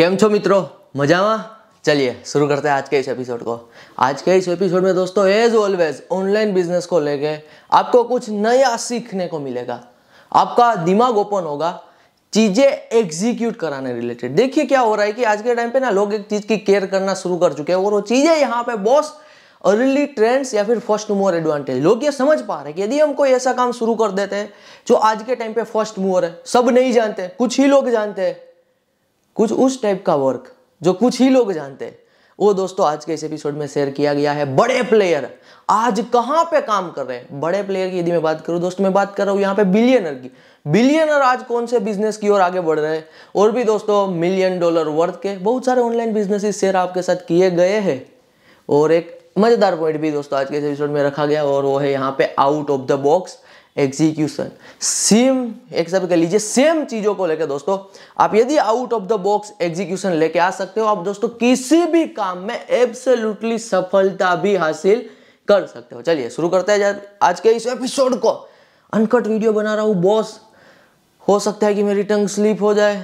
छो मित्रों मजा में चलिए शुरू करते हैं आज के इस एपिसोड को आज के इस एपिसोड में दोस्तों एज ऑलवेज ऑनलाइन बिजनेस को लेके आपको कुछ नया सीखने को मिलेगा आपका दिमाग ओपन होगा चीज़ें एग्जीक्यूट कराने रिलेटेड देखिए क्या हो रहा है कि आज के टाइम पे ना लोग एक चीज़ की केयर करना शुरू कर चुके हैं और वो चीज़ें यहाँ पे बॉस अर्ली ट्रेंड्स या फिर फर्स्ट मूवर एडवांटेज लोग ये समझ पा रहे हैं कि यदि हम कोई ऐसा काम शुरू कर देते हैं जो आज के टाइम पे फर्स्ट मूवर है सब नहीं जानते कुछ ही लोग जानते हैं कुछ उस टाइप का वर्क जो कुछ ही लोग जानते हैं वो दोस्तों आज के इस एपिसोड में शेयर किया गया है बड़े प्लेयर आज कहाँ पे काम कर रहे हैं बड़े प्लेयर की यदि मैं बात करूं दोस्तों मैं बात कर रहा हूँ यहाँ पे बिलियनर की बिलियनर आज कौन से बिजनेस की ओर आगे बढ़ रहे हैं और भी दोस्तों मिलियन डॉलर वर्थ के बहुत सारे ऑनलाइन बिजनेस शेयर आपके साथ किए गए हैं और एक मज़ेदार पॉइंट भी दोस्तों आज के एपिसोड में रखा गया और वो है यहाँ पे out of the box execution same accept कह लीजिए सेम चीज़ों को लेकर दोस्तों आप यदि out of the box execution लेके आ सकते हो आप दोस्तों किसी भी काम में एब्सोल्युटली सफलता भी हासिल कर सकते हो चलिए शुरू करते हैं आज के इस एपिसोड को अनकट वीडियो बना रहा हूँ बॉस हो सकता है कि मेरी टंग स्लिप हो जाए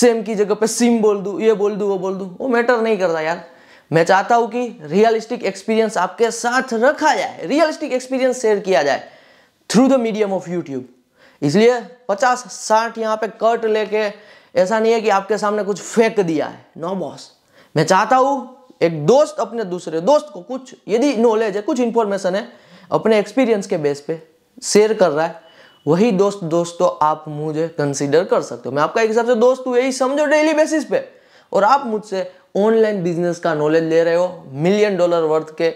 सेम की जगह पे सिम बोल दू ये बोल दू वो बोल दू वो मैटर नहीं करता यार मैं चाहता हूँ कि रियलिस्टिक एक्सपीरियंस आपके साथ रखा जाए रियलिस्टिक एक्सपीरियंस शेयर किया जाए through the medium of YouTube इसलिए 50 साठ यहाँ पे कट लेके ऐसा नहीं है कि आपके सामने कुछ फेंक दिया है नो बॉस मैं चाहता हूँ एक दोस्त अपने दूसरे दोस्त को कुछ यदि नॉलेज है कुछ इन्फॉर्मेशन है अपने एक्सपीरियंस के बेस पे शेयर कर रहा है वही दोस्त दोस्तों आप मुझे कंसिडर कर सकते हो मैं आपका एक हिसाब से दोस्त हूँ यही समझो डेली बेसिस पे और आप मुझसे ऑनलाइन बिजनेस का नॉलेज ले रहे हो मिलियन डॉलर वर्थ के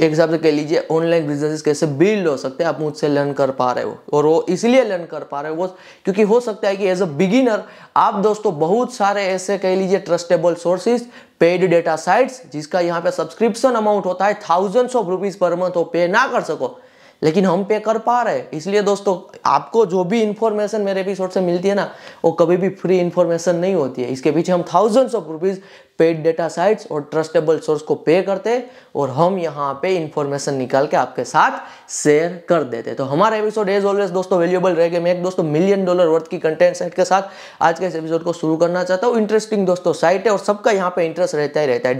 एक हिसाब से कह लीजिए ऑनलाइन बिजनेस कैसे बिल्ड हो सकते हैं आप मुझसे लर्न कर पा रहे हो और वो इसलिए लर्न कर पा रहे हो वो क्योंकि हो सकता है कि एज अ बिगिनर आप दोस्तों बहुत सारे ऐसे कह लीजिए trustable sources paid data sites जिसका यहाँ पे सब्सक्रिप्शन अमाउंट होता है thousands of rupees per month वो पे ना कर सको लेकिन हम पे कर पा रहे हैं इसलिए दोस्तों आपको जो भी इन्फॉर्मेशन मेरे एपिसोड से मिलती है ना वो कभी भी फ्री इन्फॉर्मेशन नहीं होती है इसके पीछे हम thousands of rupees paid data sites और ट्रस्टेबल सोर्स को पे करते और हम यहाँ पे इन्फॉर्मेशन निकाल के आपके साथ शेयर कर देते तो हमारा एपिसोड एज ऑलवेज दोस्तों वेल्यूबल रहेगा मैं एक दोस्तों मिलियन डॉलर वर्थ की कंटेंट साइट के साथ आज के इस एपिसोड को शुरू करना चाहता हूँ इंटरेस्टिंग दोस्तों साइट है और सबका यहाँ पे इंटरेस्ट रहता ही रहता है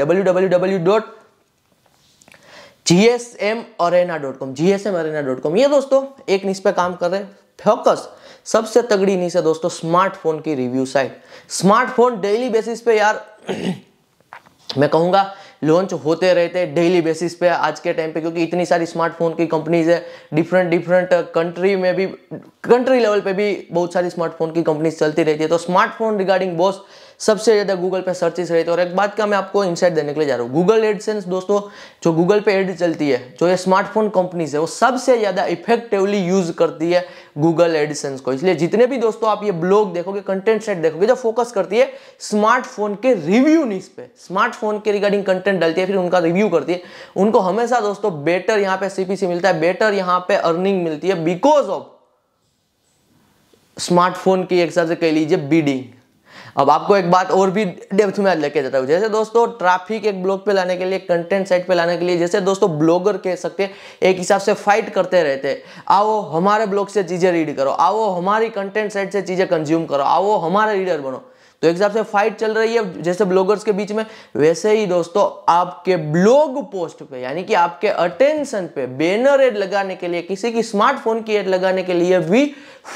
W GSM arena dot com GSM arena dot com ये दोस्तों एक निश पे काम कर रहे फोकस सबसे तगड़ी निश है दोस्तों स्मार्टफोन की review site smartphone daily basis पे यार मैं कहूंगा लॉन्च होते रहते डेली बेसिस पे आज के टाइम पे क्योंकि इतनी सारी स्मार्टफोन की कंपनीज है डिफरेंट डिफरेंट कंट्री में भी कंट्री लेवल पे भी बहुत सारी स्मार्टफोन की कंपनीज चलती रहती है तो स्मार्टफोन रिगार्डिंग बॉस सबसे ज़्यादा गूगल पे सर्चेस रहते हैं और एक बात का मैं आपको इंसाइट देने के लिए जा रहा हूँ गूगल एडसेंस दोस्तों जो गूगल पे एड चलती है जो ये स्मार्टफोन कंपनीज है वो सबसे ज़्यादा इफेक्टिवली यूज़ करती है गूगल एडसेंस को इसलिए जितने भी दोस्तों आप ये ब्लॉग देखोगे कंटेंट सेट देखोगे जो फोकस करती है स्मार्टफोन के रिव्यू न्यूज़ पे स्मार्टफोन के रिगार्डिंग कंटेंट डालती है फिर उनका रिव्यू करती है उनको हमेशा दोस्तों बेटर यहाँ पे सीपीसी मिलता है बेटर यहाँ पे अर्निंग मिलती है बिकॉज ऑफ स्मार्टफोन की एक हिसाब से कह लीजिए बीडिंग अब आपको एक बात और भी डेप्थ में लेके जाता हूँ जैसे दोस्तों ट्रैफिक एक ब्लॉग पे लाने के लिए कंटेंट साइट पे लाने के लिए जैसे दोस्तों ब्लॉगर कह सकते हैं एक हिसाब से फाइट करते रहते आओ हमारे ब्लॉग से चीज़ें रीड करो आओ हमारी कंटेंट साइट से चीज़ें कंज्यूम करो आओ हमारे रीडर बनो तो एक हिसाब से फाइट चल रही है जैसे ब्लॉगर्स के बीच में वैसे ही दोस्तों आपके ब्लॉग पोस्ट पे यानी कि आपके अटेंशन पे बैनर एड लगाने के लिए किसी की स्मार्टफोन की एड लगाने के लिए भी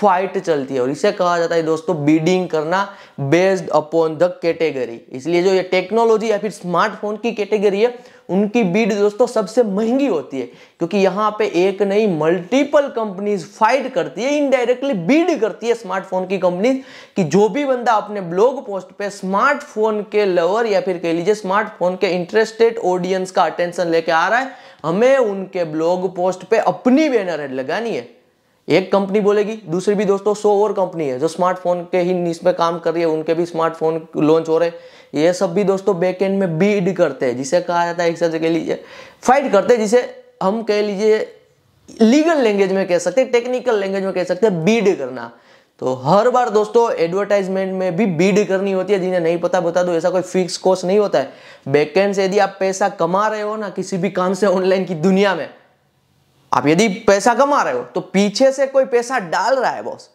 फाइट चलती है और इसे कहा जाता है दोस्तों बीडिंग करना बेस्ड अपॉन द कैटेगरी इसलिए जो ये टेक्नोलॉजी या फिर स्मार्टफोन की कैटेगरी है उनकी बीड दोस्तों सबसे महंगी होती है क्योंकि यहाँ पे एक नहीं मल्टीपल कंपनीज फाइट करती है इनडायरेक्टली बीड करती है स्मार्टफोन की कंपनीज कि जो भी बंदा अपने ब्लॉग पोस्ट पे स्मार्टफोन के लवर या फिर कह लीजिए स्मार्टफोन के इंटरेस्टेड ऑडियंस का अटेंशन लेके आ रहा है हमें उनके ब्लॉग पोस्ट पे अपनी बैनर हेड लगानी है एक कंपनी बोलेगी दूसरी भी दोस्तों सौ और कंपनी है जो स्मार्टफोन के ही नीच में काम कर रही है उनके भी स्मार्टफोन लॉन्च हो रहे हैं ये सब भी दोस्तों बैकएंड में बीड करते हैं जिसे कहा जाता है एक हिसाब से कह लीजिए फाइट करते हैं जिसे हम कह लीजिए लीगल लैंग्वेज में कह सकते हैं टेक्निकल लैंग्वेज में कह सकते हैं बीड करना तो हर बार दोस्तों एडवर्टाइजमेंट में भी बीड करनी होती है जिन्हें नहीं पता बता दो ऐसा कोई फिक्स कोर्स नहीं होता है बैकएंड से यदि आप पैसा कमा रहे हो ना किसी भी काम से ऑनलाइन की दुनिया में आप यदि पैसा कमा रहे हो तो पीछे से कोई पैसा डाल रहा है बॉस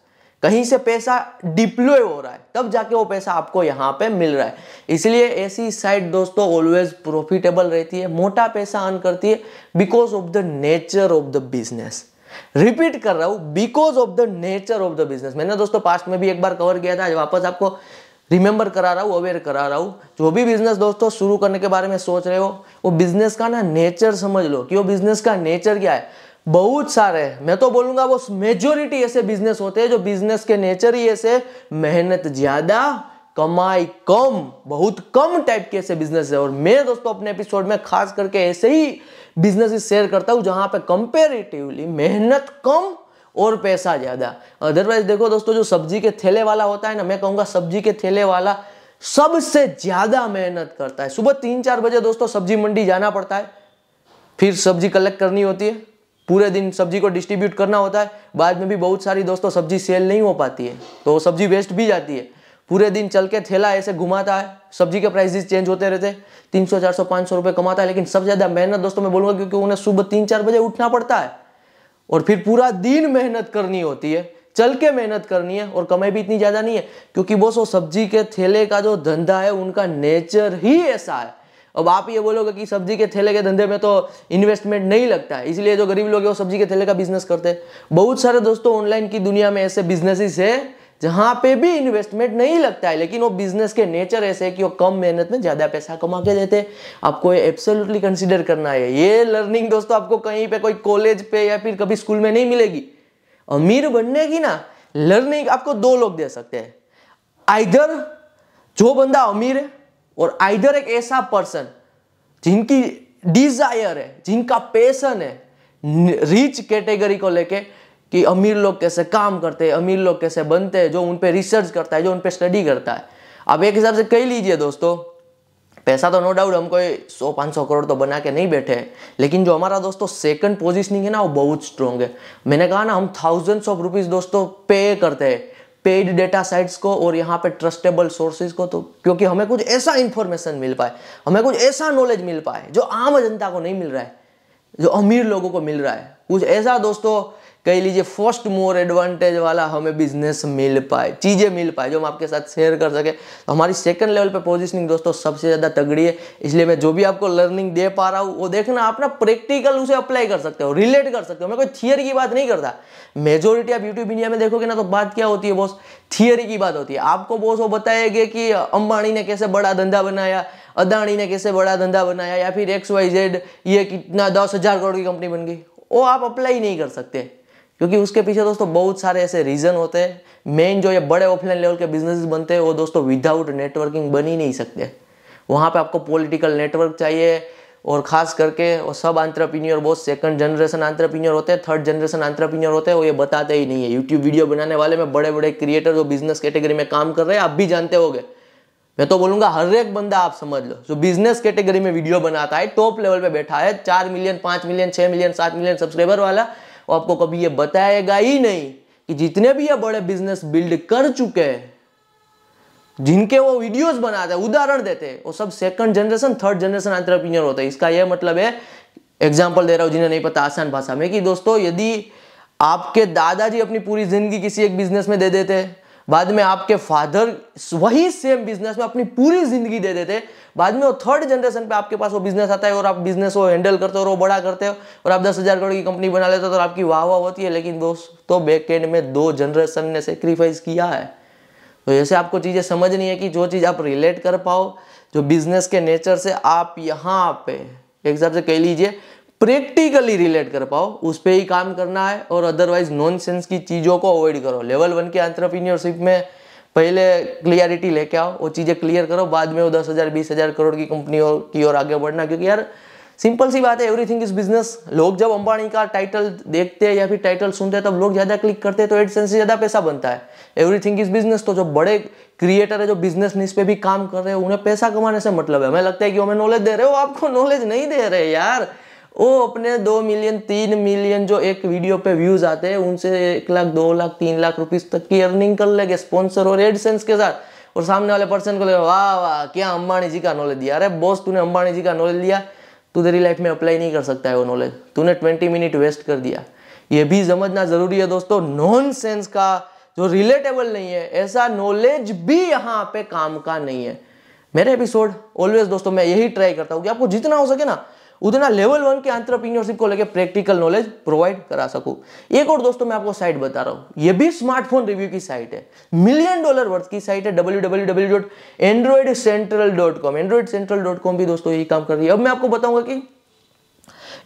कहीं से पैसा डिप्लॉय हो रहा है तब जाके वो पैसा आपको यहाँ पे मिल रहा है इसलिए ऐसी साइट दोस्तों ऑलवेज प्रॉफिटेबल रहती है मोटा पैसा अर्न करती है because of the nature of the business repeat कर रहा हूँ because of the nature of the business मैंने दोस्तों पास्ट में भी एक बार कवर किया था वापस आपको रिमेंबर करा रहा हूँ अवेयर करा रहा हूँ जो भी बिजनेस दोस्तों शुरू करने के बारे में सोच रहे हो वो बिजनेस का ना नेचर समझ लो कि वो बिजनेस का नेचर क्या है बहुत सारे मैं तो बोलूंगा वो मेजोरिटी ऐसे बिजनेस होते हैं जो बिजनेस के नेचर ही ऐसे मेहनत ज़्यादा कमाई कम बहुत कम टाइप के ऐसे बिजनेस है और मैं दोस्तों अपने एपिसोड में खास करके ऐसे ही बिजनेस शेयर करता हूँ जहां पे कंपेरेटिवली मेहनत कम और पैसा ज़्यादा अदरवाइज देखो दोस्तों जो सब्जी के थैले वाला होता है ना मैं कहूँगा सब्जी के थैले वाला सबसे ज़्यादा मेहनत करता है सुबह तीन चार बजे दोस्तों सब्जी मंडी जाना पड़ता है फिर सब्जी कलेक्ट करनी होती है पूरे दिन सब्जी को डिस्ट्रीब्यूट करना होता है बाद में भी बहुत सारी दोस्तों सब्जी सेल नहीं हो पाती है तो सब्जी वेस्ट भी जाती है पूरे दिन चल के थैला ऐसे घुमाता है सब्जी के प्राइसेस चेंज होते रहते हैं तीन सौ चार सौ पाँच सौ रुपये कमाता है लेकिन सबसे ज़्यादा मेहनत दोस्तों मैं बोलूँगा क्योंकि उन्हें सुबह तीन चार बजे उठना पड़ता है और फिर पूरा दिन मेहनत करनी होती है चल के मेहनत करनी है और कमाई भी इतनी ज़्यादा नहीं है क्योंकि बस वो सब्जी के थैले का जो धंधा है उनका नेचर ही ऐसा है अब आप ये बोलोगे कि सब्जी के थैले के धंधे में तो इन्वेस्टमेंट नहीं लगता है इसलिए जो गरीब लोग हैं वो सब्जी के थैले का बिजनेस करते हैं बहुत सारे दोस्तों ऑनलाइन की दुनिया में ऐसे बिजनेसिस है जहाँ पे भी इन्वेस्टमेंट नहीं लगता है लेकिन वो बिजनेस के नेचर ऐसे है कि वो कम मेहनत में ज़्यादा पैसा कमा के देते आपको ये एब्सोल्युटली कंसिडर करना है ये लर्निंग दोस्तों आपको कहीं पे कोई कॉलेज पे या फिर कभी स्कूल में नहीं मिलेगी अमीर बनने की ना लर्निंग आपको दो लोग दे सकते हैं आइधर जो बंदा अमीर है और आइधर एक ऐसा पर्सन जिनकी डिजायर है जिनका पैसन है रिच कैटेगरी को लेके कि अमीर लोग कैसे काम करते हैं अमीर लोग कैसे बनते हैं जो उन पर रिसर्च करता है जो उन पर स्टडी करता है आप एक हिसाब से कह लीजिए दोस्तों पैसा तो नो डाउट हम कोई सौ पाँच सौ करोड़ तो बना के नहीं बैठे हैं लेकिन जो हमारा दोस्तों सेकंड पोजीशनिंग है ना वो बहुत स्ट्रॉन्ग है मैंने कहा ना हम थाउजेंड्स ऑफ रुपीज़ दोस्तों पे करते हैं पेड डेटा साइट्स को और यहाँ पे ट्रस्टेबल सोर्सेज को तो क्योंकि हमें कुछ ऐसा इन्फॉर्मेशन मिल पाए हमें कुछ ऐसा नॉलेज मिल पाए जो आम जनता को नहीं मिल रहा है जो अमीर लोगों को मिल रहा है कुछ ऐसा दोस्तों कह लीजिए फर्स्ट मोर एडवांटेज वाला हमें बिजनेस मिल पाए चीज़ें मिल पाए जो हम आपके साथ शेयर कर सके तो हमारी सेकंड लेवल पे पोजीशनिंग दोस्तों सबसे ज़्यादा तगड़ी है इसलिए मैं जो भी आपको लर्निंग दे पा रहा हूँ वो देखना आप ना प्रैक्टिकल उसे अप्लाई कर सकते हो रिलेट कर सकते हो मैं कोई थियरी की बात नहीं करता मेजोरिटी आप यूट्यूब इंडिया में देखोगे ना तो बात क्या होती है बॉस थियरी की बात होती है आपको बॉस वो बताएंगे कि अंबानी ने कैसे बड़ा धंधा बनाया अदानी ने कैसे बड़ा धंधा बनाया या फिर एक्स वाई जेड ये कितना दस हज़ार करोड़ की कंपनी बन गई वो आप अप्लाई नहीं कर सकते क्योंकि उसके पीछे दोस्तों बहुत सारे ऐसे रीज़न होते हैं मेन जो ये बड़े ऑफलाइन लेवल के बिजनेस बनते हैं वो दोस्तों विदाउट नेटवर्किंग बन ही नहीं सकते वहाँ पे आपको पॉलिटिकल नेटवर्क चाहिए और ख़ास करके वो सब आंट्रप्रीनियर बहुत सेकंड जनरेशन आंट्रप्रीनियर होते हैं थर्ड जनरेशन आंट्रप्रीनियर होते हैं वो ये बताते ही नहीं है यूट्यूब वीडियो बनाने वाले में बड़े बड़े क्रिएटर जो बिजनेस कैटेगरी में काम कर रहे हैं आप भी जानते हो मैं तो बोलूंगा हर एक बंदा आप समझ लो जो बिजनेस कैटेगरी में वीडियो बनाता है टॉप लेवल पे बैठा है चार मिलियन पाँच मिलियन छः मिलियन सात मिलियन सब्सक्राइबर वाला वो आपको कभी ये बताएगा ही नहीं कि जितने भी ये बड़े बिजनेस बिल्ड कर चुके हैं जिनके वो वीडियोस बनाते हैं उदाहरण देते हैं वो सब second generation third generation entrepreneur होते हैं इसका यह मतलब है एग्जाम्पल दे रहा हूँ जिन्हें नहीं पता आसान भाषा में कि दोस्तों यदि आपके दादाजी अपनी पूरी जिंदगी किसी एक बिजनेस में दे देते हैं बाद में आपके फादर वही सेम बिजनेस में अपनी पूरी जिंदगी दे देते बाद में वो थर्ड जनरेशन पे आपके पास वो बिजनेस आता है और आप बिजनेस वो हैंडल करते हो और वो बड़ा करते हो और आप दस हज़ार करोड़ की कंपनी बना लेते हो तो आपकी वाह वाह होती है लेकिन दोस्तों बैक एंड में दो जनरेशन ने सेक्रीफाइस किया है तो ऐसे आपको चीज़ें समझ नहीं है कि जो चीज़ आप रिलेट कर पाओ जो बिजनेस के नेचर से आप यहाँ पे एक हिसाब से कह लीजिए प्रैक्टिकली रिलेट कर पाओ उस पर ही काम करना है और अदरवाइज नॉन की चीज़ों को अवॉइड करो लेवल वन के एंट्रप्रीनियरशिप में पहले क्लियरिटी लेके आओ वो चीज़ें क्लियर करो बाद में वो दस हज़ार बीस हज़ार करोड़ की कंपनियों की ओर आगे बढ़ना क्योंकि यार सिंपल सी बात है एवरीथिंग इज बिजनेस लोग जब अंबानी का टाइटल देखते हैं या फिर टाइटल सुनते हैं तब लोग ज़्यादा क्लिक करते हैं तो एड सेंस से ज़्यादा पैसा बनता है एवरीथिंग इज बिजनेस तो जो बड़े क्रिएटर है जो बिजनेस निस पे भी काम कर रहे हैं उन्हें पैसा कमाने से मतलब है हमें लगता है कि हमें नॉलेज दे रहे हो आपको नॉलेज नहीं दे रहे यार वो अपने दो मिलियन तीन मिलियन जो एक वीडियो पे व्यूज आते हैं उनसे एक लाख दो लाख तीन लाख रुपीस तक की अर्निंग कर लेंगे स्पॉन्सर और एडसेंस के साथ और सामने वाले पर्सन को लगे वाह वाह क्या अंबानी जी का नॉलेज दिया अरे बॉस तूने अंबानी जी का नॉलेज दिया तू तेरी लाइफ में अप्लाई नहीं कर सकता है वो नॉलेज तूने ट्वेंटी मिनट वेस्ट कर दिया ये भी समझना ज़रूरी है दोस्तों नॉन सेंस का जो रिलेटेबल नहीं है ऐसा नॉलेज भी यहाँ पे काम का नहीं है मेरे एपिसोड ऑलवेज दोस्तों मैं यही ट्राई करता हूँ कि आपको जितना हो सके ना उतना लेवल वन के आंट्रप्रीनियरशिप को लेकर प्रैक्टिकल नॉलेज प्रोवाइड करा सकूं एक और दोस्तों मैं आपको साइट बता रहा हूं यह भी स्मार्टफोन रिव्यू की साइट है मिलियन डॉलर वर्थ की साइट है डब्ल्यू भी दोस्तों यही काम कर रही है अब मैं आपको बताऊंगा कि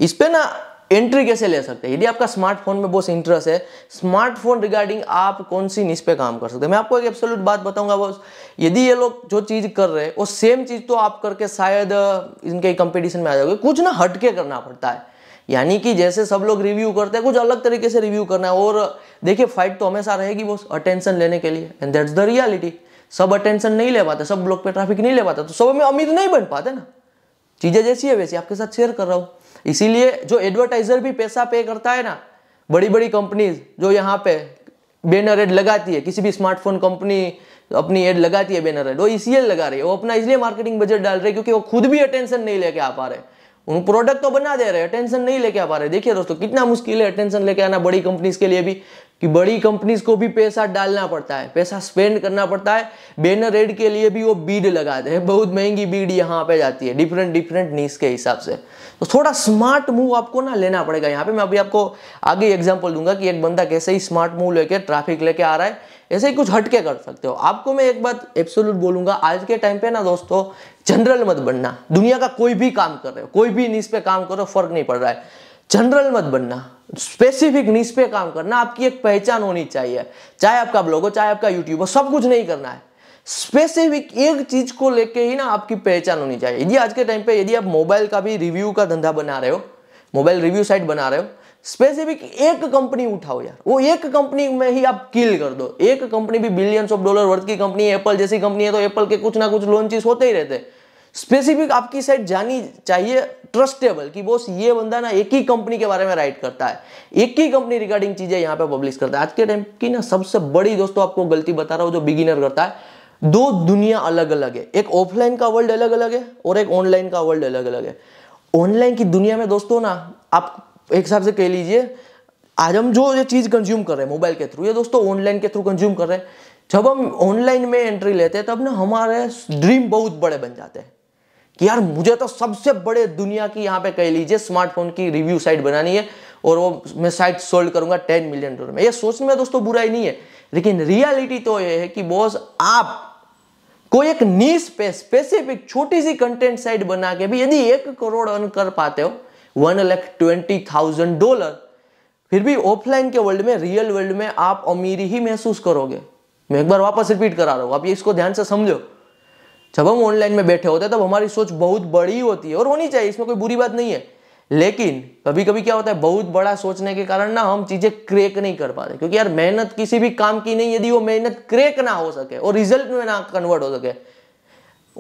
इस पे ना एंट्री कैसे ले सकते हैं यदि आपका स्मार्टफोन में बहुत इंटरेस्ट है स्मार्टफोन रिगार्डिंग आप कौन सी निश पे काम कर सकते हैं मैं आपको एक एब्सोल्यूट बात बताऊंगा बॉस यदि ये लोग जो चीज़ कर रहे हैं वो सेम चीज़ तो आप करके शायद इनके कंपटीशन में आ जाओगे कुछ ना हटके करना पड़ता है यानी कि जैसे सब लोग रिव्यू करते हैं कुछ अलग तरीके से रिव्यू करना है और देखिए फाइट तो हमेशा रहेगी बॉस अटेंशन लेने के लिए एंड दैट्स द रियलिटी सब अटेंशन नहीं ले पाते सब ब्लॉक पे ट्रैफिक नहीं ले पाते तो सब में अमीर नहीं बन पाते ना चीज़ें जैसी है वैसी आपके साथ शेयर कर रहा हूँ इसीलिए जो एडवर्टाइजर भी पैसा पे करता है ना बड़ी बड़ी कंपनीज जो यहाँ पे बैनर एड लगाती है किसी भी स्मार्टफोन कंपनी अपनी एड लगाती है बैनर एड वो इसलिए लगा रही है वो अपना इसलिए मार्केटिंग बजट डाल रही है क्योंकि वो खुद भी अटेंशन नहीं लेके आ पा रहे उन प्रोडक्ट तो बना दे रहे अटेंशन नहीं लेके आ पा रहे देखिए दोस्तों कितना मुश्किल है अटेंशन लेके आना बड़ी कंपनीज के लिए भी कि बड़ी कंपनीज को भी पैसा डालना पड़ता है पैसा स्पेंड करना पड़ता है बैनर एड के लिए भी वो बीड लगाते हैं बहुत महंगी बीड यहाँ पे जाती है डिफरेंट डिफरेंट नीस के हिसाब से तो थोड़ा स्मार्ट मूव आपको ना लेना पड़ेगा यहाँ पे मैं अभी आपको आगे एग्जाम्पल दूंगा कि एक बंदा कैसे ही स्मार्ट मूव लेके ट्रैफिक लेके आ रहा है ऐसे ही कुछ हटके कर सकते हो आपको मैं एक बात एब्सोल्यूट बोलूंगा आज के टाइम पे ना दोस्तों जनरल मत बनना दुनिया का कोई भी काम कर रहे हो कोई भी नीस पे काम करो फर्क नहीं पड़ रहा है जनरल मत बनना स्पेसिफिक नीच पे काम करना आपकी एक पहचान होनी चाहिए चाहे आपका ब्लॉग हो चाहे आपका यूट्यूब हो सब कुछ नहीं करना है स्पेसिफिक एक चीज को लेके ही ना आपकी पहचान होनी चाहिए यदि आज के टाइम पे यदि आप मोबाइल का भी रिव्यू का धंधा बना रहे हो मोबाइल रिव्यू साइट बना रहे हो स्पेसिफिक एक कंपनी उठाओ यार वो एक कंपनी में ही आप किल कर दो एक कंपनी भी बिलियंस ऑफ डॉलर वर्थ की कंपनी एप्पल जैसी कंपनी है तो एप्पल के कुछ ना कुछ लॉन्चेस होते ही रहते हैं स्पेसिफिक आपकी साइट जानी चाहिए ट्रस्टेबल कि बॉस ये बंदा ना एक ही कंपनी के बारे में राइट करता है एक ही कंपनी रिगार्डिंग चीजें यहाँ पे पब्लिश करता है आज के टाइम की ना सबसे बड़ी दोस्तों तो आपको गलती बता रहा हूँ जो बिगिनर करता है दो दुनिया अलग अलग है एक ऑफलाइन का वर्ल्ड अलग अलग है और एक ऑनलाइन का वर्ल्ड अलग अलग है ऑनलाइन की दुनिया में दोस्तों ना आप एक हिसाब से कह लीजिए आज हम जो ये चीज़ कंज्यूम कर रहे हैं मोबाइल के थ्रू ये दोस्तों ऑनलाइन के थ्रू कंज्यूम कर रहे हैं जब हम ऑनलाइन में एंट्री लेते हैं तब ना हमारे ड्रीम बहुत बड़े बन जाते हैं कि यार मुझे तो सबसे बड़े दुनिया की यहाँ पे कह लीजिए स्मार्टफोन की रिव्यू साइट बनानी है और वो मैं साइट सोल्ड करूंगा टेन मिलियन डॉलर में ये सोचने में दोस्तों बुराई नहीं है लेकिन रियलिटी तो ये है कि बॉस आप कोई एक नीस पे स्पेसिफिक छोटी सी कंटेंट साइट बना के भी यदि एक करोड़ अर्न कर पाते हो one lakh twenty thousand dollar फिर भी ऑफलाइन के वर्ल्ड में रियल वर्ल्ड में आप अमीरी ही महसूस करोगे मैं एक बार वापस रिपीट करा रहा हूं आप ये इसको ध्यान से समझो जब हम ऑनलाइन में बैठे होते हैं तब हमारी सोच बहुत बड़ी होती है और होनी चाहिए इसमें कोई बुरी बात नहीं है लेकिन कभी कभी क्या होता है बहुत बड़ा सोचने के कारण ना हम चीजें क्रेक नहीं कर पाते क्योंकि यार मेहनत किसी भी काम की नहीं यदि वो मेहनत क्रेक ना हो सके और रिजल्ट में ना कन्वर्ट हो सके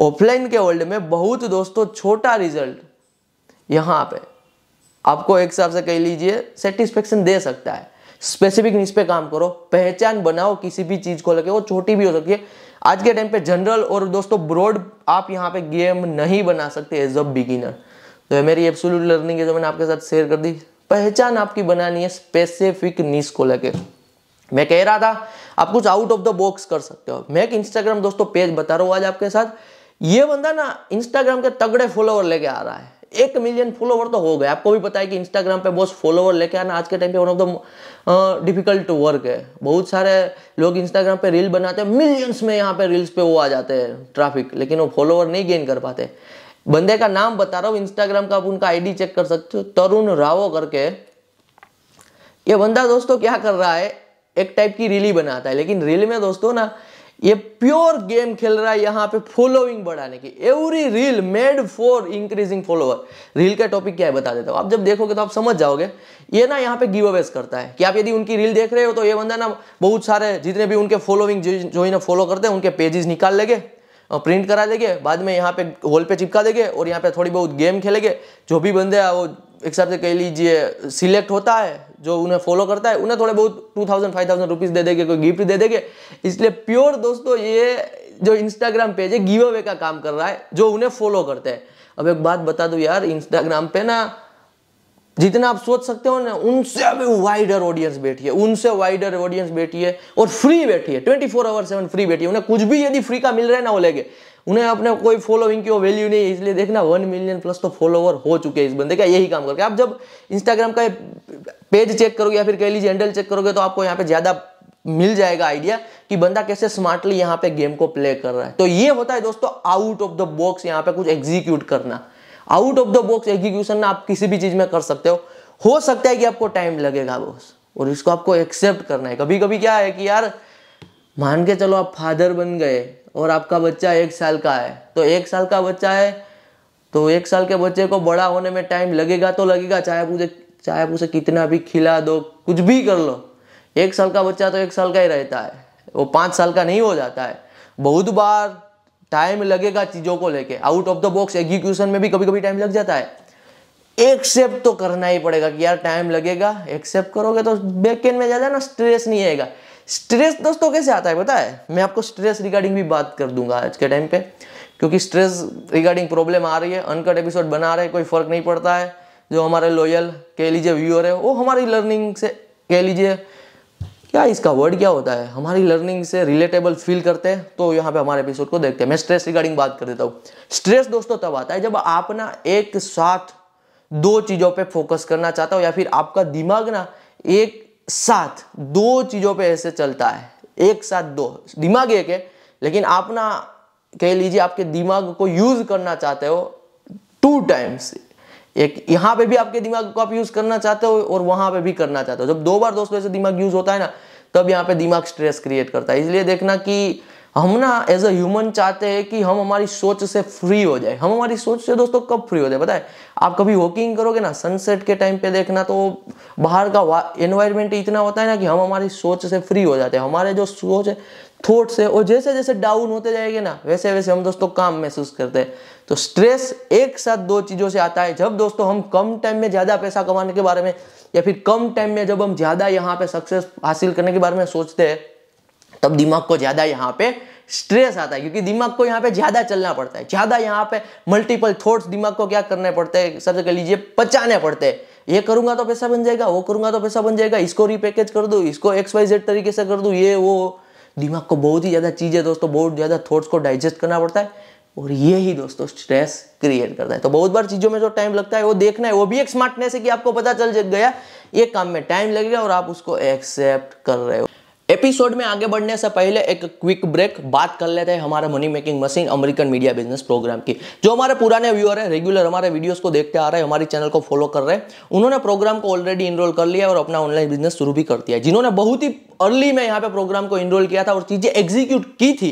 ऑफलाइन के वर्ल्ड में बहुत दोस्तों छोटा रिजल्ट यहां पे आपको एक हिसाब से कह लीजिए सेटिस्फेक्शन दे सकता है स्पेसिफिक पे काम करो पहचान बनाओ किसी भी चीज को लेके वो छोटी भी हो सकती है आज के टाइम पे जनरल और दोस्तों ब्रॉड आप यहाँ पे गेम नहीं बना सकते एज अ बिगिनर तो ये मेरी एब्सोल्यूट लर्निंग है जो मैंने आपके साथ शेयर कर दी पहचान आपकी बनानी है स्पेसिफिक नीस को लेकर मैं कह रहा था आप कुछ आउट ऑफ द बॉक्स कर सकते हो मैं एक इंस्टाग्राम दोस्तों पेज बता रहा हूँ आज आपके साथ ये बंदा ना इंस्टाग्राम के तगड़े फॉलोअर लेके आ रहा है एक मिलियन फॉलोवर तो हो गए आपको भी पता है कि इंस्टाग्राम पे बहुत फॉलोवर लेके आना आज के टाइम पे one of the difficult work है बहुत सारे लोग इंस्टाग्राम पे रील बनाते हैं मिलियंस में यहाँ पे रील्स पे वो आ जाते हैं ट्रैफिक लेकिन वो फॉलोवर नहीं गेन कर पाते बंदे का नाम बता रहा हूँ इंस्टाग्राम का आप उनका आईडी चेक कर सकते हो तरुण रावो करके ये बंदा दोस्तों क्या कर रहा है एक टाइप की रील ही बनाता है लेकिन रील में दोस्तों ना ये प्योर गेम खेल रहा है यहाँ पे फॉलोइंग बढ़ाने की every reel made for increasing follower reel का टॉपिक क्या है बता देता हूँ आप जब देखोगे तो आप समझ जाओगे ये ना यहाँ पे गिव अवेज करता है कि आप यदि उनकी रील देख रहे हो तो ये बंदा ना बहुत सारे जितने भी उनके फॉलोइंग जो इन्हें फॉलो करते हैं उनके पेजेस निकाल लेंगे प्रिंट करा देंगे बाद में यहाँ पे हॉल पे चिपका देंगे और यहाँ पे थोड़ी बहुत गेम खेलेंगे जो भी बंदे हैं वो एक हिसाब से कह लीजिए सिलेक्ट होता है जो उन्हें फॉलो करता है उन्हें थोड़े बहुत two thousand five thousand rupees दे देंगे कोई गिफ्ट दे देंगे इसलिए प्योर दोस्तों ये जो इंस्टाग्राम पेज है गिव अवे का काम कर रहा है जो उन्हें फॉलो करते हैं अब एक बात बता दो यार इंस्टाग्राम पे ना जितना आप सोच सकते हो ना उनसे भी वाइडर ऑडियंस बैठी है उनसे वाइडर ऑडियंस बैठी है और फ्री बैठी है twenty four hour seven free बैठी है उन्हें कुछ भी यदि फ्री का मिल रहा है ना वो लेके उन्हें अपने कोई फॉलोइंग की वैल्यू नहीं है इसलिए देखना वन मिलियन प्लस तो फॉलोवर हो चुके हैं इस बंदे का यही काम करके आप जब इंस्टाग्राम का पेज चेक करोगे या फिर कह लीजिए हैंडल चेक करोगे तो आपको यहाँ पे ज़्यादा मिल जाएगा आइडिया कि बंदा कैसे स्मार्टली यहाँ पे गेम को प्ले कर रहा है तो ये होता है दोस्तों आउट ऑफ द बॉक्स यहाँ पे कुछ एग्जीक्यूट करना out of the box execution आप किसी भी चीज़ में कर सकते हो हो सकता है कि आपको टाइम लगेगा बॉस और इसको आपको एक्सेप्ट करना है कभी कभी क्या है कि यार मान के चलो आप फादर बन गए और आपका बच्चा एक साल का है तो एक साल का बच्चा है तो एक साल के बच्चे को बड़ा होने में टाइम लगेगा तो लगेगा चाहे आप उसे चाहे आप उसे कितना भी खिला दो कुछ भी कर लो एक साल का बच्चा तो एक साल का ही रहता है वो पाँच साल का नहीं हो जाता है बहुत बार टाइम लगेगा चीजों को लेके out of the box execution में भी कभी कभी टाइम लग जाता है एक्सेप्ट तो करना ही पड़ेगा कि यार टाइम लगेगा एक्सेप्ट करोगे तो बैक एंड में ज़्यादा ना स्ट्रेस नहीं आएगा स्ट्रेस दोस्तों कैसे आता है पता है मैं आपको स्ट्रेस रिगार्डिंग भी बात कर दूंगा आज के टाइम पे क्योंकि स्ट्रेस रिगार्डिंग प्रॉब्लम आ रही है अनकट एपिसोड बना रहे कोई फर्क नहीं पड़ता है जो हमारे लॉयल कह लीजिए व्यूअर है वो हमारी लर्निंग से कह लीजिए क्या इसका वर्ड क्या होता है हमारी लर्निंग से रिलेटेबल फील करते हैं तो यहाँ पे हमारे एपिसोड को देखते हैं मैं स्ट्रेस रिगार्डिंग बात कर देता हूँ स्ट्रेस दोस्तों तब आता है जब आप ना एक साथ दो चीज़ों पे फोकस करना चाहता हो या फिर आपका दिमाग ना एक साथ दो चीज़ों पे ऐसे चलता है एक साथ दो दिमाग एक है लेकिन आप ना कह लीजिए आपके दिमाग को यूज़ करना चाहते हो टू टाइम्स एक यहाँ पे भी आपके दिमाग को आप यूज करना चाहते हो और वहां पे भी करना चाहते हो जब दो बार दोस्तों ऐसे दिमाग यूज होता है ना तब यहाँ पे दिमाग स्ट्रेस क्रिएट करता है इसलिए देखना कि हम ना एज अ ह्यूमन चाहते हैं कि हम हमारी सोच से फ्री हो जाए हम हमारी सोच से दोस्तों कब फ्री हो जाए बताए आप कभी वॉकिंग करोगे ना सनसेट के टाइम पे देखना तो बाहर का एनवायरमेंट इतना होता है ना कि हम हमारी सोच से फ्री हो जाते हैं हमारे जो सोच है थॉट्स है और जैसे जैसे डाउन होते जाएंगे ना वैसे वैसे हम दोस्तों काम महसूस करते हैं तो स्ट्रेस एक साथ दो चीज़ों से आता है जब दोस्तों हम कम टाइम में ज़्यादा पैसा कमाने के बारे में या फिर कम टाइम में जब हम ज़्यादा यहाँ पे सक्सेस हासिल करने के बारे में सोचते हैं तब दिमाग को ज़्यादा यहाँ पे स्ट्रेस आता है क्योंकि दिमाग को यहाँ पे ज़्यादा चलना पड़ता है ज़्यादा यहाँ पे मल्टीपल थॉट्स दिमाग को क्या करने पड़ते हैं सब कह लीजिए पचाने पड़ते हैं ये करूंगा तो पैसा बन जाएगा वो करूंगा तो पैसा बन जाएगा इसको रिपैकेज कर दूँ इसको एक्स वाई जेड तरीके से कर दूँ ये वो दिमाग को बहुत ही ज़्यादा चीज़ें दोस्तों बहुत ज़्यादा थॉट्स को डाइजेस्ट करना पड़ता है और ये ही दोस्तों स्ट्रेस क्रिएट करता है तो बहुत बार चीज़ों में जो टाइम लगता है वो देखना है वो भी एक स्मार्टनेस है कि आपको पता चल गया ये काम में टाइम लगेगा और आप उसको एक्सेप्ट कर रहे हो एपिसोड में आगे बढ़ने से पहले एक क्विक ब्रेक बात कर लेते हैं हमारे money making machine American media business program की जो हमारे पुराने व्यूअर है रेगुलर हमारे वीडियोस को देखते आ रहे हैं हमारे चैनल को फॉलो कर रहे हैं उन्होंने प्रोग्राम को ऑलरेडी इनरोल कर लिया और अपना ऑनलाइन बिजनेस शुरू भी कर दिया जिन्होंने बहुत ही अर्ली में यहाँ पे प्रोग्राम को इनरोल किया था और चीज़ें एग्जीक्यूट की थी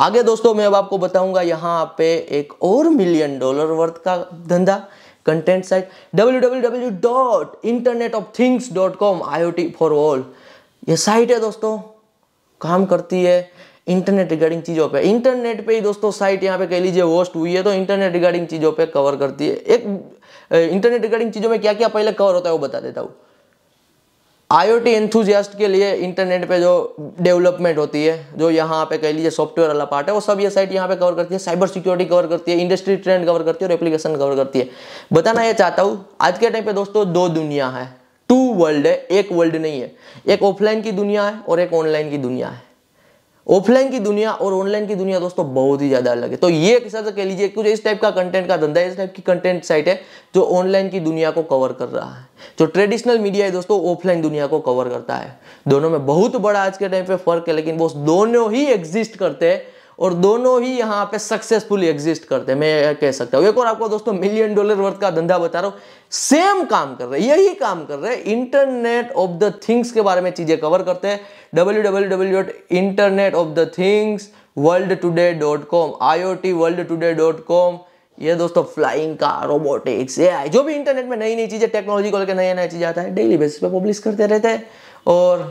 आगे दोस्तों मैं अब आपको बताऊंगा यहाँ पे एक और मिलियन डॉलर वर्थ का धंधा content site www.internetofthings.com IoT for all ये साइट है दोस्तों काम करती है इंटरनेट रिगार्डिंग चीज़ों पे इंटरनेट पे ही दोस्तों साइट यहाँ पे कह लीजिए होस्ट हुई है तो इंटरनेट रिगार्डिंग चीज़ों पे कवर करती है एक इंटरनेट रिगार्डिंग चीज़ों में क्या क्या पहले कवर होता है वो बता देता हूँ आईओटी एंथुजियास्ट के लिए इंटरनेट पे जो डेवलपमेंट होती है जो यहाँ पे कह लीजिए सॉफ्टवेयर वाला पार्ट है वो सब ये साइट यहाँ पे कवर करती है साइबर सिक्योरिटी कवर करती है इंडस्ट्री ट्रेंड कवर करती है और एप्लीकेशन कवर करती है बताना ये चाहता हूँ आज के टाइम पे दोस्तों दो दुनिया है टू वर्ल्ड है एक वर्ल्ड नहीं है एक ऑफलाइन की दुनिया है और एक ऑनलाइन की दुनिया है ऑफलाइन की दुनिया और ऑनलाइन की दुनिया दोस्तों बहुत ही ज्यादा अलग है तो ये हिसाब से कह लीजिए कुछ इस टाइप का कंटेंट का धंधा है इस टाइप की कंटेंट साइट है जो ऑनलाइन की दुनिया को कवर कर रहा है जो ट्रेडिशनल मीडिया है दोस्तों ऑफलाइन दुनिया को कवर करता है दोनों में बहुत बड़ा आज के टाइम पे फर्क है लेकिन वो दोनों ही एग्जिस्ट करते हैं और दोनों ही यहाँ पे सक्सेसफुली एग्जिस्ट करते हैं मैं कह सकता हूँ एक और आपको दोस्तों मिलियन डॉलर वर्थ का धंधा बता रहा हूँ सेम काम कर रहे हैं यही काम कर रहे हैं इंटरनेट ऑफ द थिंग्स के बारे में चीज़ें कवर करते हैं W W W dot internet of the things world today dot com I T world today dot com ये दोस्तों फ्लाइंग का रोबोटिक्स ए जो भी इंटरनेट में नई नई चीज़ें टेक्नोलॉजी को लेकर नया नया चीज़ें आता है डेली बेसिस पे पब्लिश करते रहते हैं और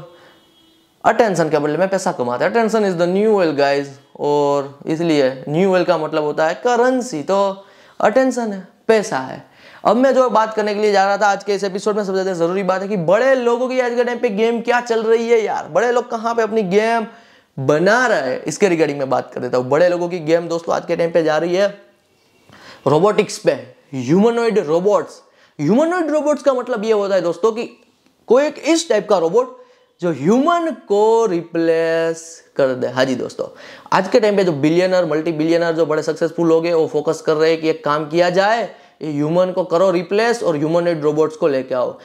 अटेंशन के बदले में पैसा कमाते हैं attention is the new wealth guys और इसलिए न्यू वेल का मतलब होता है करेंसी तो अटेंशन है पैसा है अब मैं जो बात करने के लिए जा रहा था आज के इस एपिसोड में सबसे ज़्यादा ज़रूरी बात है कि बड़े लोगों की आज के टाइम पे गेम क्या चल रही है यार बड़े लोग कहाँ पे अपनी गेम बना रहे हैं इसके रिगार्डिंग मैं बात कर देता हूँ बड़े लोगों की गेम दोस्तों आज के टाइम पे जा रही है रोबोटिक्स पे ह्यूमनॉइड रोबोट्स ह्यूमनॉइड रोबोट्स का मतलब ये होता है दोस्तों कि कोई एक इस टाइप का रोबोट जो ह्यूमन को रिप्लेस कर दे हाँ जी दोस्तों आज के टाइम पे जो बिलियनर मल्टी बिलियनर जो बड़े सक्सेसफुल हो गए वो फोकस कर रहे हैं कि एक काम किया जाए ये ह्यूमन को करो रिप्लेस और ह्यूमन एड रोबोट्स को लेके आओ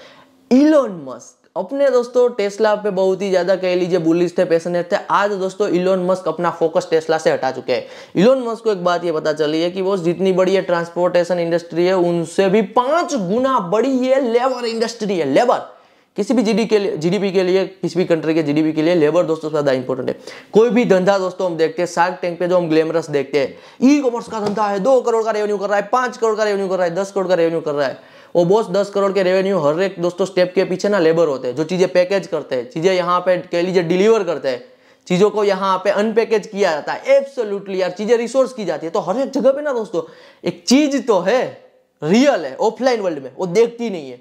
इलोन मस्क अपने दोस्तों टेस्ला पे बहुत ही ज़्यादा कह लीजिए बुलिस थे पैसनेट थे आज दोस्तों इलोन मस्क अपना फोकस टेस्ला से हटा चुके हैं इलोन मस्क को एक बात ये पता चली है कि वो जितनी बड़ी है ट्रांसपोर्टेशन इंडस्ट्री है उनसे भी पांच गुना बड़ी है लेबर इंडस्ट्री है लेबर किसी भी जीडी के लिए जीडीपी के लिए किसी भी कंट्री के जीडीपी के लिए लेबर दोस्तों ज़्यादा इंपॉर्टेंट है कोई भी धंधा दोस्तों हम देखते हैं शार्क टैंक पे जो हम ग्लैमरस देखते हैं ई कॉमर्स का धंधा है दो करोड़ का रेवेन्यू कर रहा है पांच करोड़ का रेवेन्यू कर रहा है दस करोड़ का रेवेन्यू कर रहा है वो बॉस दस करोड़ के रेवेन्यू हर एक दोस्तों स्टेप के पीछे ना लेबर होते हैं जो चीज़ें पैकेज करते हैं चीज़ें यहाँ पे कह लीजिए डिलीवर करते हैं चीज़ों को यहाँ पे अनपैकेज किया जाता है एब्सोल्युटली यार चीज़ें रिसोर्स की जाती है तो हर एक जगह पे ना दोस्तों एक चीज़ तो है रियल है ऑफलाइन वर्ल्ड में वो देखती नहीं है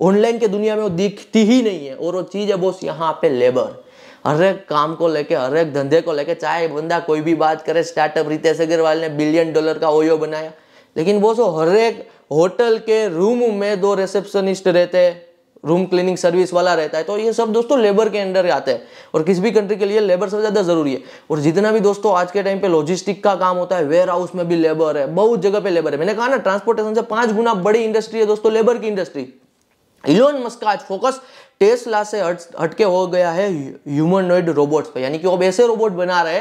ऑनलाइन के दुनिया में वो दिखती ही नहीं है और वो चीज़ है बॉस यहाँ पे लेबर हर एक काम को लेके हर एक धंधे को लेके चाहे बंदा कोई भी बात करे स्टार्टअप रितेश अग्रवाल ने बिलियन डॉलर का ओयो e बनाया लेकिन बॉस वो हर एक होटल के रूम में दो रिसेप्शनिस्ट रहते रूम क्लीनिंग सर्विस वाला रहता है तो ये सब दोस्तों लेबर के अंडर आते हैं और किसी भी कंट्री के लिए लेबर सबसे ज़्यादा ज़रूरी है और जितना भी दोस्तों आज के टाइम पे लॉजिस्टिक का काम होता है वेयर हाउस में भी लेबर है बहुत जगह पे लेबर है मैंने कहा ना ट्रांसपोर्टेशन से पाँच गुना बड़ी इंडस्ट्री है दोस्तों लेबर की इंडस्ट्री इलोन मस्क का आज फोकस टेस्ला से हटके हो गया है ह्यूमनॉइड रोबोट्स पर यानी कि वो ऐसे रोबोट बना रहे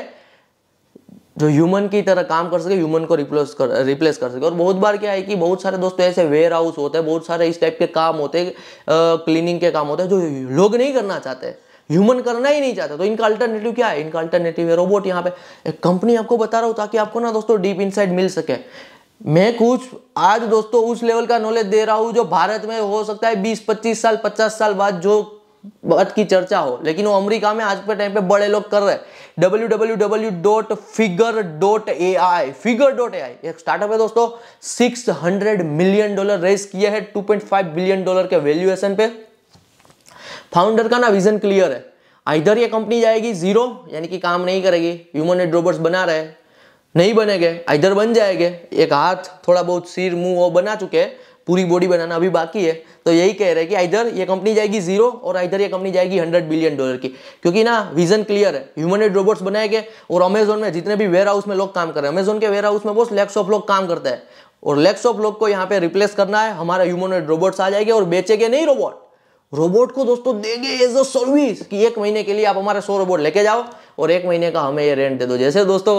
जो ह्यूमन की तरह काम कर सके ह्यूमन को रिप्लेस कर रिप्लेस कर सके और बहुत बार क्या है कि बहुत सारे दोस्तों ऐसे वेयर हाउस होते हैं बहुत सारे इस टाइप के काम होते हैं क्लीनिंग के काम होते हैं जो लोग नहीं करना चाहते ह्यूमन करना ही नहीं चाहते तो इनका अल्टरनेटिव क्या है इनका अल्टरनेटिव है रोबोट यहाँ पे एक कंपनी आपको बता रहा हूँ ताकि आपको ना दोस्तों डीप इनसाइड मिल सके मैं कुछ आज दोस्तों उस लेवल का नॉलेज दे रहा हूँ जो भारत में हो सकता है 20-25 साल 50 साल बाद जो बात की चर्चा हो लेकिन वो अमेरिका में आज के टाइम पे बड़े लोग कर रहे हैं W W W dot figure dot A I figure dot A I एक स्टार्टअप है दोस्तों 600 मिलियन डॉलर रेस किए हैं 2.5 बिलियन डॉलर के वैल्यूएशन पे फाउंडर का ना विजन क्लियर है इधर ये कंपनी जाएगी जीरो यानी कि काम नहीं करेगी ह्यूमन एड रोबोट्स बना रहे नहीं बनेंगे इधर बन जाएंगे एक हाथ थोड़ा बहुत सिर मुंह वो बना चुके हैं पूरी बॉडी बनाना अभी बाकी है तो यही कह रहे हैं कि इधर ये कंपनी जाएगी जीरो और इधर ये कंपनी जाएगी हंड्रेड बिलियन डॉलर की क्योंकि ना विजन क्लियर है ह्यूमनेड रोबोट्स बनाए गए और अमेजोन में जितने भी वेयर हाउस में लोग काम कर रहे हैं अमेजोन के वेयर हाउस में बहुत लैक्स ऑफ लोग काम करते हैं और लैक्स ऑफ लोग को यहाँ पे रिप्लेस करना है हमारा ह्यूमनेड रोबोट्स आ जाएंगे और बेचेंगे नहीं रोबोट रोबोट को दोस्तों देंगे एज अ सर्विस कि एक महीने के लिए आप हमारे सौ रोबोट लेके जाओ और एक महीने का हमें ये रेंट दे दो जैसे दोस्तों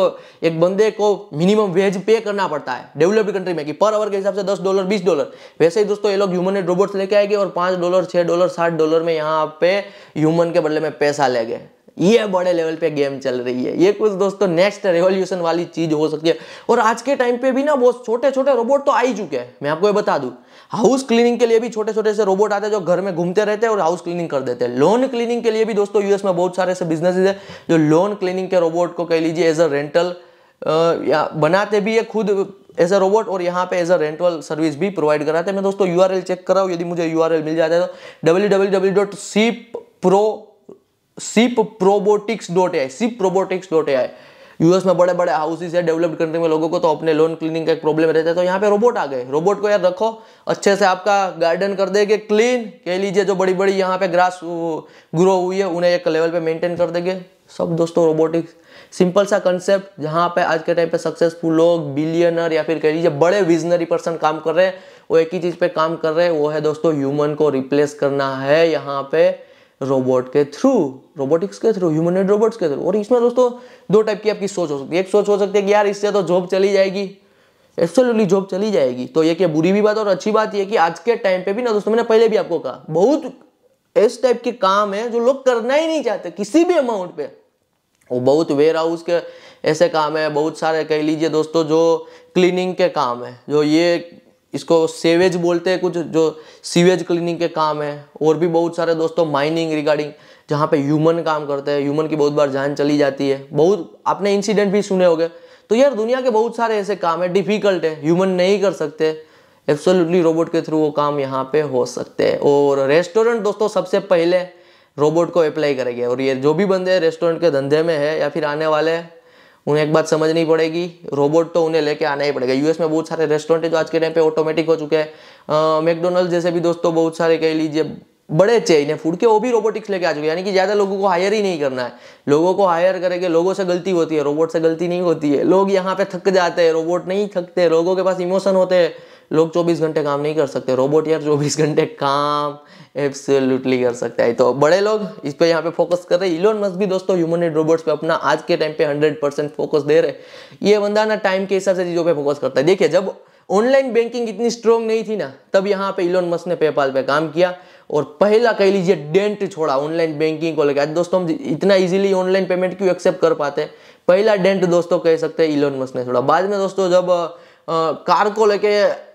एक बंदे को मिनिमम वेज पे करना पड़ता है डेवलप्ड कंट्री में कि पर आवर के हिसाब से दस डॉलर बीस डॉलर वैसे ही दोस्तों ये लोग ह्यूमन एड रोबोट्स लेके आएगी और पाँच डॉलर छः डॉलर साठ डॉलर में यहाँ पे ह्यूमन के बदले में पैसा ले गए ये बड़े लेवल पे गेम चल रही है ये कुछ दोस्तों नेक्स्ट रेवोल्यूशन वाली चीज़ हो सकती है और आज के टाइम पे भी ना बहुत छोटे छोटे रोबोट तो आ ही चुके हैं मैं आपको ये बता दूँ हाउस क्लीनिंग के लिए भी छोटे छोटे से रोबोट आते हैं जो घर में घूमते रहते हैं और हाउस क्लीनिंग कर देते हैं लोन क्लीनिंग के लिए भी दोस्तों यूएस में बहुत सारे ऐसे बिजनेस है जो लोन क्लीनिंग के रोबोट को कह लीजिए एज अ रेंटल या बनाते भी है खुद एज अ रोबोट और यहाँ पे एज अ रेंटल सर्विस भी प्रोवाइड कराते हैं मैं दोस्तों यू चेक कराऊँ यदि मुझे यू मिल जाता है तो W sip pro probotics dot A I sip dot A I US में बड़े बड़े हाउसेज है डेवलप करने में लोगों को तो अपने लोन क्लीनिंग का एक प्रॉब्लम रहता है तो यहाँ पे रोबोट आ गए रोबोट को यार रखो अच्छे से आपका गार्डन कर देंगे क्लीन कह लीजिए जो बड़ी बड़ी यहाँ पे ग्रास ग्रो हुई है उन्हें एक लेवल पे मेंटेन कर देंगे सब दोस्तों रोबोटिक्स सिंपल सा कंसेप्ट जहाँ पे आज के टाइम पे सक्सेसफुल लोग बिलियनर या फिर कह लीजिए बड़े विजनरी पर्सन काम कर रहे हैं वो एक ही चीज़ पे काम कर रहे हैं वो है दोस्तों ह्यूमन को रिप्लेस करना है यहाँ पे रोबोट के थ्रू रोबोटिक्स के थ्रू एड रोबोट्स के थ्रू और इसमें दोस्तों दो टाइप की आपकी सोच हो सकती है एक सोच हो सकती है कि यार इससे तो जॉब चली जाएगी एक्चुअली जॉब चली जाएगी तो ये क्या बुरी भी बात और अच्छी बात यह कि आज के टाइम पे भी ना दोस्तों मैंने पहले भी आपको कहा बहुत इस टाइप के काम है जो लोग करना ही नहीं चाहते किसी भी अमाउंट पे वो बहुत वेयर हाउस के ऐसे काम है बहुत सारे कह लीजिए दोस्तों जो क्लीनिंग के काम है जो ये इसको सेवेज बोलते हैं कुछ जो सीवेज क्लीनिंग के काम है और भी बहुत सारे दोस्तों माइनिंग रिगार्डिंग जहाँ पे ह्यूमन काम करते हैं ह्यूमन की बहुत बार जान चली जाती है बहुत आपने इंसिडेंट भी सुने होंगे तो यार दुनिया के बहुत सारे ऐसे काम है डिफिकल्ट है ह्यूमन नहीं कर सकते एब्सोल्युटली रोबोट के थ्रू वो काम यहाँ पे हो सकते हैं और रेस्टोरेंट दोस्तों सबसे पहले रोबोट को अप्लाई करेंगे और ये जो भी बंदे रेस्टोरेंट के धंधे में है या फिर आने वाले उन्हें एक बात समझनी पड़ेगी रोबोट तो उन्हें लेके आना ही पड़ेगा यूएस में बहुत सारे रेस्टोरेंट है जो आज के टाइम पे ऑटोमेटिक हो चुके हैं मैकडोनल्ड जैसे भी दोस्तों बहुत सारे कह लीजिए बड़े चेन है फूड के वो भी रोबोटिक्स लेके आ चुके हैं यानी कि ज़्यादा लोगों को हायर ही नहीं करना है लोगों को हायर करेंगे लोगों से गलती होती है रोबोट से गलती नहीं होती है लोग यहाँ पे थक जाते हैं रोबोट नहीं थकते लोगों के पास इमोशन होते हैं लोग 24 घंटे काम नहीं कर सकते रोबोट यार 24 घंटे काम एब्सोल्युटली कर सकता है तो बड़े लोग इस पर यहाँ पे फोकस कर रहे हैं इलोन मस्क भी दोस्तों ह्यूमन एड रोबोट्स पे अपना आज के टाइम पे 100 परसेंट फोकस दे रहे ये बंदा ना टाइम के हिसाब से चीज़ों पर फोकस करता है देखिए जब ऑनलाइन बैंकिंग इतनी स्ट्रॉन्ग नहीं थी ना तब यहाँ पे इलोन मस्क ने पेपाल पे काम किया और पहला कह लीजिए डेंट छोड़ा ऑनलाइन बैंकिंग को लेकर आज दोस्तों हम इतना इजीली ऑनलाइन पेमेंट क्यों एक्सेप्ट कर पाते पहला डेंट दोस्तों कह सकते हैं इलोन मस्क ने छोड़ा बाद में दोस्तों जब कार को लेके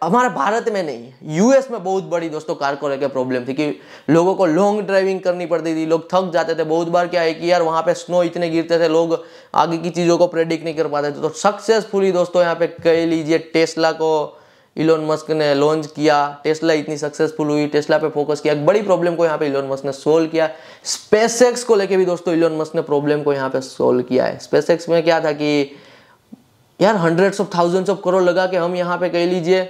हमारे भारत में नहीं यूएस में बहुत बड़ी दोस्तों कार को लेके प्रॉब्लम थी कि लोगों को लॉन्ग ड्राइविंग करनी पड़ती थी लोग थक जाते थे बहुत बार क्या है कि यार वहाँ पे स्नो इतने गिरते थे लोग आगे की चीज़ों को प्रेडिक्ट नहीं कर पाते थे तो सक्सेसफुली दोस्तों यहाँ पे कह लीजिए टेस्ला को इलोन मस्क ने लॉन्च किया टेस्ला इतनी सक्सेसफुल हुई टेस्ला पे फोकस किया एक बड़ी प्रॉब्लम को यहाँ पे इलोन मस्क ने सोल्व किया स्पेसएक्स को लेके भी दोस्तों इलोन मस्क ने प्रॉब्लम को यहाँ पे सोल्व किया है स्पेसएक्स में क्या था कि यार hundreds of thousands of crore लगा के हम यहाँ पे कह लीजिए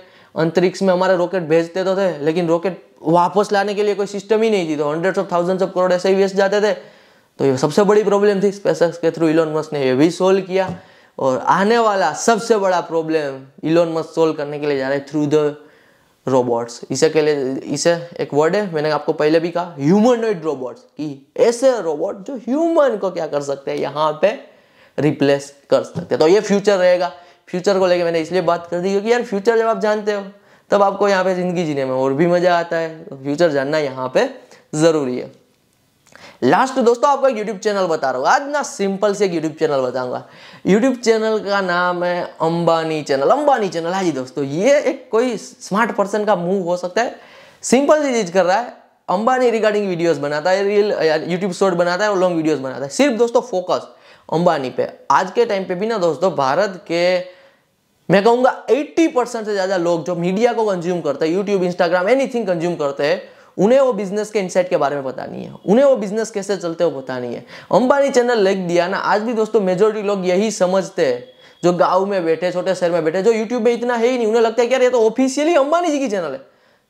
अंतरिक्ष में हमारे रॉकेट भेजते तो थे लेकिन रॉकेट वापस लाने के लिए कोई सिस्टम ही नहीं थी तो hundreds of thousands of crore ऐसे ही वेस्ट जाते थे तो ये सबसे बड़ी प्रॉब्लम थी स्पेसएक्स के थ्रू इलोन मस्क ने ये भी सोल्व किया और आने वाला सबसे बड़ा प्रॉब्लम इलोन मस्क सोल्व करने के लिए जा रहे थ्रू द रोबोट्स इसे के लिए इसे एक वर्ड है मैंने आपको पहले भी कहा ह्यूमनॉइड रोबोट्स कि ऐसे रोबोट जो ह्यूमन को क्या कर सकते हैं यहाँ पे रिप्लेस कर सकते हैं तो ये फ्यूचर रहेगा फ्यूचर को लेके मैंने इसलिए बात कर दी क्योंकि यार फ्यूचर जब आप जानते हो तब आपको यहाँ पे ज़िंदगी जीने में और भी मज़ा आता है तो फ्यूचर जानना यहाँ पे ज़रूरी है लास्ट दोस्तों आपको यूट्यूब चैनल बता रहा हूँ आज ना सिंपल से एक यूट्यूब चैनल बताऊंगा यूट्यूब चैनल का नाम है अंबानी चैनल अंबानी चैनल है हाँ जी दोस्तों ये एक कोई स्मार्ट पर्सन का मूव हो सकता है सिंपल सी चीज़ कर रहा है अंबानी रिगार्डिंग वीडियोस बनाता है रील यूट्यूब शॉर्ट बनाता है और लॉन्ग वीडियोस बनाता है सिर्फ दोस्तों फोकस अंबानी पे आज के टाइम पे भी ना दोस्तों भारत के मैं कहूँगा 80 परसेंट से ज़्यादा लोग जो मीडिया को कंज्यूम करते हैं यूट्यूब इंस्टाग्राम एनीथिंग कंज्यूम करते हैं उन्हें वो बिजनेस के इनसाइट के बारे में पता नहीं है उन्हें वो बिजनेस कैसे चलते हैं वो पता नहीं है अंबानी चैनल लिख दिया ना आज भी दोस्तों मेजोरिटी लोग यही समझते हैं जो गाँव में बैठे छोटे शहर में बैठे जो यूट्यूब में इतना है ही नहीं उन्हें लगता है कि यार ये तो ऑफिशियली अंबानी जी की चैनल है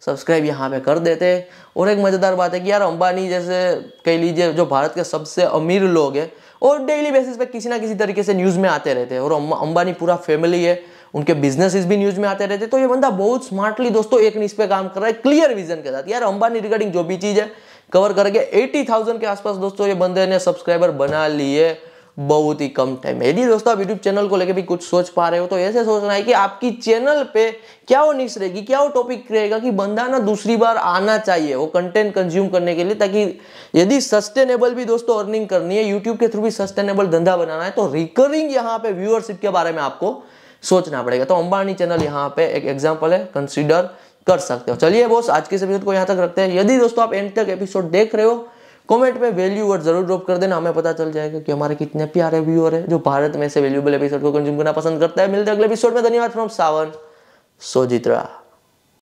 सब्सक्राइब यहाँ पे कर देते और एक मज़ेदार बात है कि यार अंबानी जैसे कह लीजिए जो भारत के सबसे अमीर लोग हैं और डेली बेसिस पे किसी ना किसी तरीके से न्यूज़ में आते रहते हैं और अंबानी पूरा फैमिली है उनके बिजनेस भी न्यूज़ में आते रहते हैं तो ये बंदा बहुत स्मार्टली दोस्तों एक न्यूज़ पे काम कर रहा है क्लियर विजन के साथ यार अंबानी रिगार्डिंग जो भी चीज़ है कवर करके एटी थाउजेंड के आसपास दोस्तों ये बंदे ने सब्सक्राइबर बना लिए बहुत ही कम टाइम है यदि दोस्तों आप यूट्यूब चैनल को लेकर भी कुछ सोच पा रहे हो तो ऐसे सोचना है कि आपकी चैनल पे क्या वो निक्स रहेगी क्या वो टॉपिक रहेगा कि बंदा ना दूसरी बार आना चाहिए वो कंटेंट कंज्यूम करने के लिए ताकि यदि सस्टेनेबल भी दोस्तों अर्निंग करनी है यूट्यूब के थ्रू भी सस्टेनेबल धंधा बनाना है तो रिकरिंग यहाँ पे व्यूअरशिप के बारे में आपको सोचना पड़ेगा तो अंबानी चैनल यहाँ पे एक एग्जाम्पल है कंसिडर कर सकते हो चलिए बोस आज के एपिसोड को यहाँ तक रखते हैं यदि दोस्तों आप एंड तक एपिसोड देख रहे हो कमेंट में वैल्यू और जरूर ड्रॉप कर देना हमें पता चल जाएगा कि हमारे कितने प्यारे व्यूअर हैं जो भारत में से वैल्यूबल एपिसोड को कंज्यूम करना पसंद करता है मिलते अगले एपिसोड में धन्यवाद फ्रॉम सावन सोजित्रा